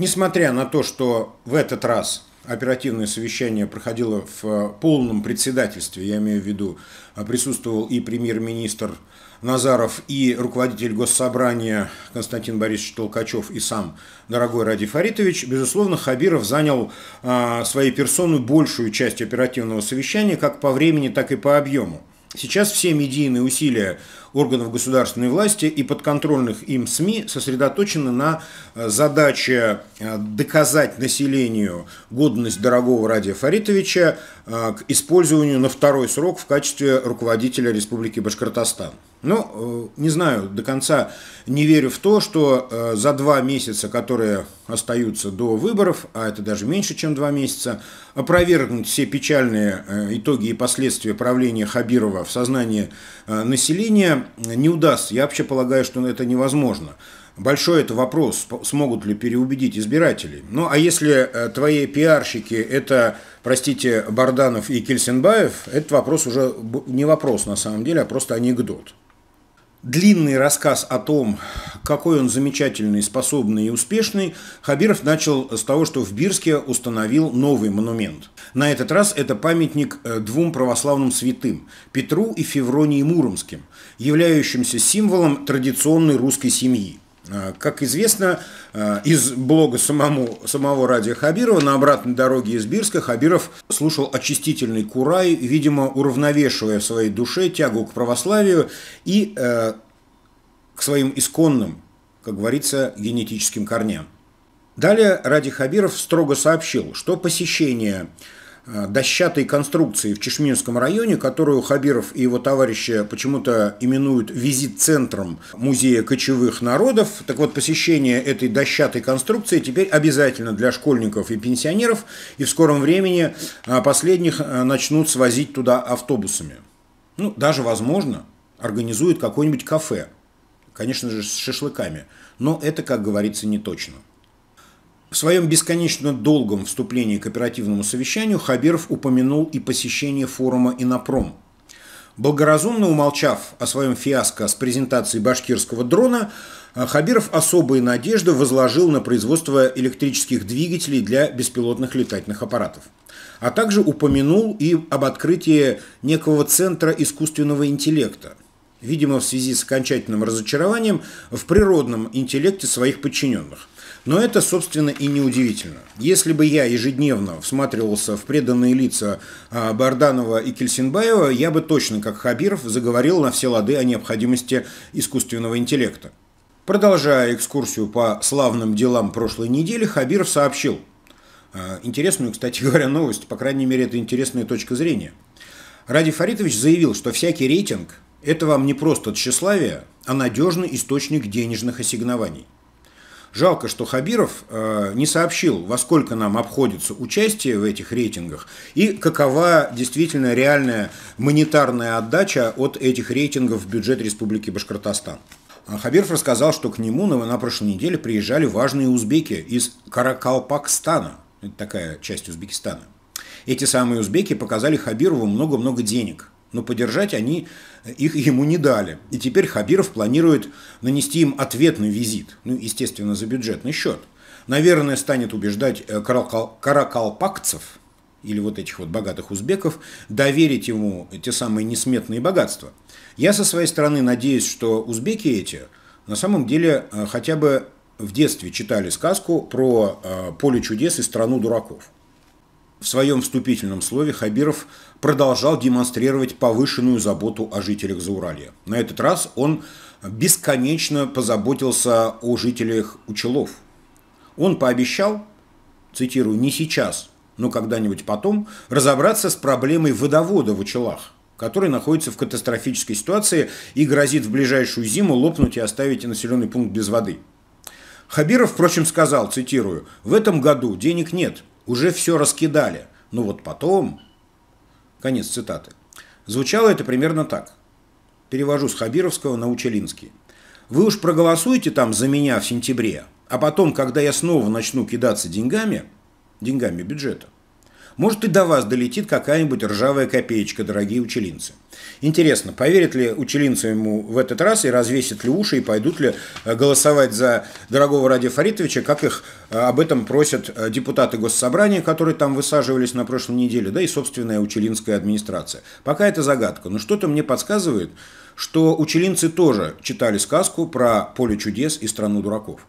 Несмотря на то, что в этот раз оперативное совещание проходило в э, полном председательстве, я имею в виду, э, присутствовал и премьер-министр Назаров, и руководитель госсобрания Константин Борисович Толкачев, и сам дорогой Ради Фаритович, безусловно, Хабиров занял э, своей персоной большую часть оперативного совещания как по времени, так и по объему. Сейчас все медийные усилия органов государственной власти и подконтрольных им СМИ сосредоточены на э, задаче э, доказать населению годность дорогого Радия Фаритовича э, к использованию на второй срок в качестве руководителя Республики Башкортостан. Ну, э, не знаю, до конца не верю в то, что э, за два месяца, которые остаются до выборов, а это даже меньше, чем два месяца, опровергнуть все печальные э, итоги и последствия правления Хабирова в сознании населения не удастся. Я вообще полагаю, что это невозможно. Большой это вопрос, смогут ли переубедить избирателей. Ну, а если твои пиарщики – это, простите, Барданов и Кельсенбаев, этот вопрос уже не вопрос на самом деле, а просто анекдот. Длинный рассказ о том, какой он замечательный, способный и успешный, Хабиров начал с того, что в Бирске установил новый монумент. На этот раз это памятник э, двум православным святым – Петру и Февронии Муромским, являющимся символом традиционной русской семьи – Э, как известно, э, из блога самому, самого Радия Хабирова на обратной дороге из Бирска Хабиров слушал очистительный курай, видимо, уравновешивая в своей душе тягу к православию и э, к своим исконным, как говорится, генетическим корням. Далее Ради Хабиров строго сообщил, что посещение Э, дощатой конструкции в Чешминском районе, которую Хабиров и его товарищи почему-то именуют визит-центром Музея кочевых народов. Так вот, посещение этой дощатой конструкции теперь обязательно для школьников и пенсионеров, и в скором времени э, последних э, начнут свозить туда автобусами. Ну, даже, возможно, организуют какое-нибудь кафе, конечно же, с шашлыками, но это, как говорится, не точно. В своем бесконечно долгом вступлении к оперативному совещанию Хабиров упомянул и посещение форума «Инопром». Благоразумно умолчав о своем фиаско с презентацией башкирского дрона, э, Хабиров особые надежды возложил на производство электрических двигателей для беспилотных летательных аппаратов. А также упомянул и об открытии некого центра искусственного интеллекта, видимо, в связи с окончательным разочарованием в природном интеллекте своих подчиненных – но это, собственно, и не удивительно. Если бы я ежедневно всматривался в преданные лица а, Барданова и Кельсинбаева, я бы точно, как Хабиров, заговорил на все лады о необходимости искусственного интеллекта. Продолжая экскурсию по славным делам прошлой недели, Хабиров сообщил а, интересную, кстати говоря, новость, по крайней мере, это интересная точка зрения. Ради Фаритович заявил, что всякий рейтинг – это вам не просто тщеславие, а надежный источник денежных ассигнований – Жалко, что Хабиров э, не сообщил, во сколько нам обходится участие в этих рейтингах и какова действительно реальная монетарная отдача от этих рейтингов в бюджет Республики Башкортостан. А Хабиров рассказал, что к нему на, на прошлой неделе приезжали важные узбеки из Каракалпакстана. Это такая часть Узбекистана. Эти самые узбеки показали Хабирову много-много денег но подержать они э, их ему не дали. И теперь Хабиров планирует нанести им ответный визит, ну, естественно, за бюджетный счет. Наверное, станет убеждать э, каракал, каракалпакцев или вот этих вот богатых узбеков доверить ему те самые несметные богатства. Я со своей стороны надеюсь, что узбеки эти на самом деле э, хотя бы в детстве читали сказку про поле чудес и страну дураков. В своем вступительном слове Хабиров продолжал демонстрировать повышенную заботу о жителях Зауралья. На этот раз он бесконечно позаботился о жителях Учелов. Он пообещал, цитирую, «не сейчас, но когда-нибудь потом, разобраться с проблемой водовода в Учелах, который находится в катастрофической ситуации и грозит в ближайшую зиму лопнуть и оставить населенный пункт без воды». Хабиров, впрочем, сказал, цитирую, «В этом году денег нет, уже все раскидали. Ну вот потом... Конец цитаты. Звучало это примерно так. Перевожу с Хабировского на Учелинский. Вы уж проголосуете там за меня в сентябре, а потом, когда я снова начну кидаться деньгами, деньгами бюджета, может и до вас долетит какая-нибудь ржавая копеечка, дорогие училинцы. Интересно, поверят ли училинцы ему в этот раз и развесят ли уши, и пойдут ли э, голосовать за дорогого Ради Фаритовича, как их э, об этом просят э, депутаты госсобрания, которые там высаживались на прошлой неделе, да и собственная училинская администрация. Пока это загадка, но что-то мне подсказывает, что училинцы тоже читали сказку про поле чудес и страну дураков.